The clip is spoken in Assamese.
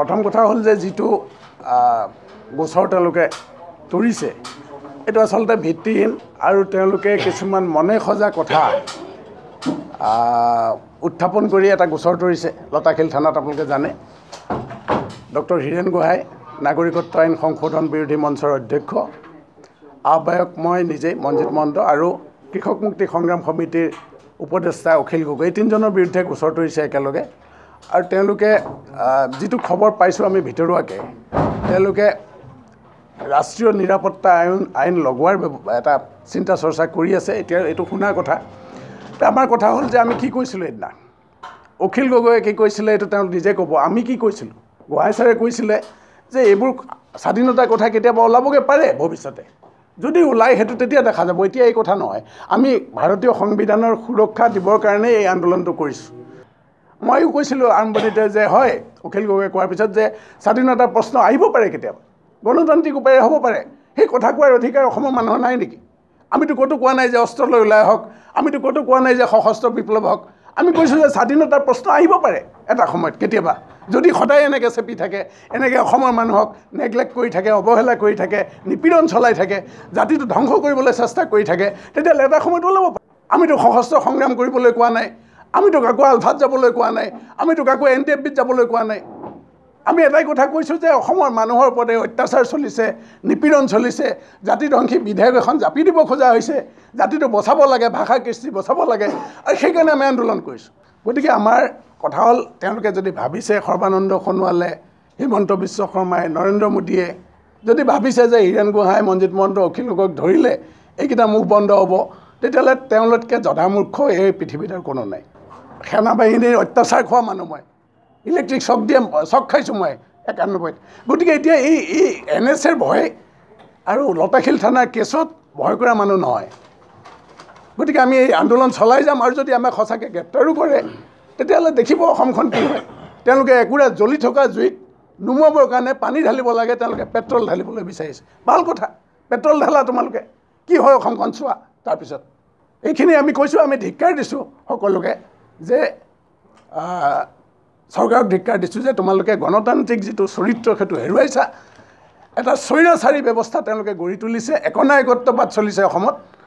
প্ৰথম কথা হ'ল যে যিটো গোচৰ তেওঁলোকে তৰিছে এইটো আচলতে ভিত্তিহীন আৰু তেওঁলোকে কিছুমান মনে সজা কথা উত্থাপন কৰি এটা গোচৰ তৰিছে লতাশিল থানাত আপোনালোকে জানে ডক্টৰ হীৰেণ গোহাঁই নাগৰিকত্ব আইন সংশোধন বিৰোধী মঞ্চৰ অধ্যক্ষ আহ্বায়ক মই নিজেই মঞ্জিত মহন্ত আৰু কৃষক মুক্তি সংগ্ৰাম সমিতিৰ উপদেষ্টা অখিল গগৈ এই তিনিজনৰ বিৰুদ্ধে গোচৰ তৰিছে একেলগে আৰু তেওঁলোকে যিটো খবৰ পাইছোঁ আমি ভিতৰুৱাকৈ তেওঁলোকে ৰাষ্ট্ৰীয় নিৰাপত্তা আইন আইন লগোৱাৰ এটা চিন্তা চৰ্চা কৰি আছে এতিয়া এইটো শুনা কথা আমাৰ কথা হ'ল যে আমি কি কৈছিলোঁ এদিনা অখিল গগৈয়ে কি কৈছিলে এইটো তেওঁ নিজে ক'ব আমি কি কৈছিলোঁ গোহাঁই ছাৰে কৈছিলে যে এইবোৰ স্বাধীনতাৰ কথা কেতিয়াবা ওলাবগৈ পাৰে ভৱিষ্যতে যদি ওলায় সেইটো তেতিয়া দেখা যাব এতিয়া এই কথা নহয় আমি ভাৰতীয় সংবিধানৰ সুৰক্ষা দিবৰ কাৰণেই এই আন্দোলনটো কৰিছোঁ ময়ো কৈছিলোঁ আৰম্ভণিতে যে হয় অখিল গগৈয়ে কোৱাৰ পিছত যে স্বাধীনতাৰ প্ৰশ্ন আহিব পাৰে কেতিয়াবা গণতান্ত্ৰিক উপায়েৰে হ'ব পাৰে সেই কথা কোৱাৰ অধিকাৰ অসমৰ মানুহৰ নাই নেকি আমিতো ক'তো কোৱা নাই যে অস্ত্ৰ লৈ ওলাই হওক আমিতো ক'তো কোৱা নাই যে সশস্ত্ৰ বিপ্লৱ হওক আমি কৈছোঁ যে স্বাধীনতাৰ প্ৰশ্ন আহিব পাৰে এটা সময়ত কেতিয়াবা যদি সদায় এনেকৈ চেপি থাকে এনেকৈ অসমৰ মানুহক নেগলেক্ট কৰি থাকে অৱহেলা কৰি থাকে নিপীড়ন চলাই থাকে জাতিটো ধ্বংস কৰিবলৈ চেষ্টা কৰি থাকে তেতিয়াহ'লে এটা সময়ত ওলাব পাৰে আমিতো সশস্ত্ৰ সংগ্ৰাম কৰিবলৈ কোৱা নাই আমিতো কাকো আলফাত যাবলৈ কোৱা নাই আমিতো কাকো এন ডি এফ বিত যাবলৈ কোৱা নাই আমি এটাই কথা কৈছোঁ যে অসমৰ মানুহৰ ওপৰতে অত্যাচাৰ চলিছে নিপীড়ন চলিছে জাতিধ্বংসী বিধেয়ক এখন জাপি দিব খোজা হৈছে জাতিটো বচাব লাগে ভাষা কৃষ্টি বচাব লাগে আৰু সেইকাৰণে আমি আন্দোলন কৰিছোঁ গতিকে আমাৰ কথা হ'ল তেওঁলোকে যদি ভাবিছে সৰ্বানন্দ সোণোৱালে হিমন্ত বিশ্ব শৰ্মাই নৰেন্দ্ৰ মোদীয়ে যদি ভাবিছে যে হীৰেণ গোহাঁই মঞ্জিত মহন্ত অখিল লোকক ধৰিলে এইকেইটা মুখ বন্ধ হ'ব তেতিয়াহ'লে তেওঁলোকে জধামূৰ্খ এই পৃথিৱীত আৰু কোনো নাই সেনাবাহিনীৰ অত্যাচাৰ খোৱা মানুহ মই ইলেক্ট্ৰিক চক দিয়ে চক খাইছোঁ মই একানব্বৈত গতিকে এতিয়া এই এই এন এছ এৰ ভয় আৰু লতাশিল থানাৰ কেছত ভয় কৰা মানুহ নহয় গতিকে আমি এই আন্দোলন চলাই যাম আৰু যদি আমাক সঁচাকৈ গ্ৰেপ্তাৰো কৰে তেতিয়াহ'লে দেখিব অসমখন কি হয় তেওঁলোকে একুৰা জ্বলি থকা জুইত নুমুৱাবৰ কাৰণে পানী ঢালিব লাগে তেওঁলোকে পেট্ৰল ঢালিবলৈ বিচাৰিছে ভাল কথা পেট্ৰল ঢালা তোমালোকে কি হয় অসমখন চোৱা তাৰপিছত এইখিনি আমি কৈছোঁ আমি ধিক্কাৰ দিছোঁ সকলোকে যে চৰকাৰক ধিক্কাৰ দিছোঁ যে তোমালোকে গণতান্ত্ৰিক যিটো চৰিত্ৰ সেইটো হেৰুৱাইছা এটা চৈৰাচাৰী ব্যৱস্থা তেওঁলোকে গঢ়ি তুলিছে একনায়কত্ববাদ চলিছে অসমত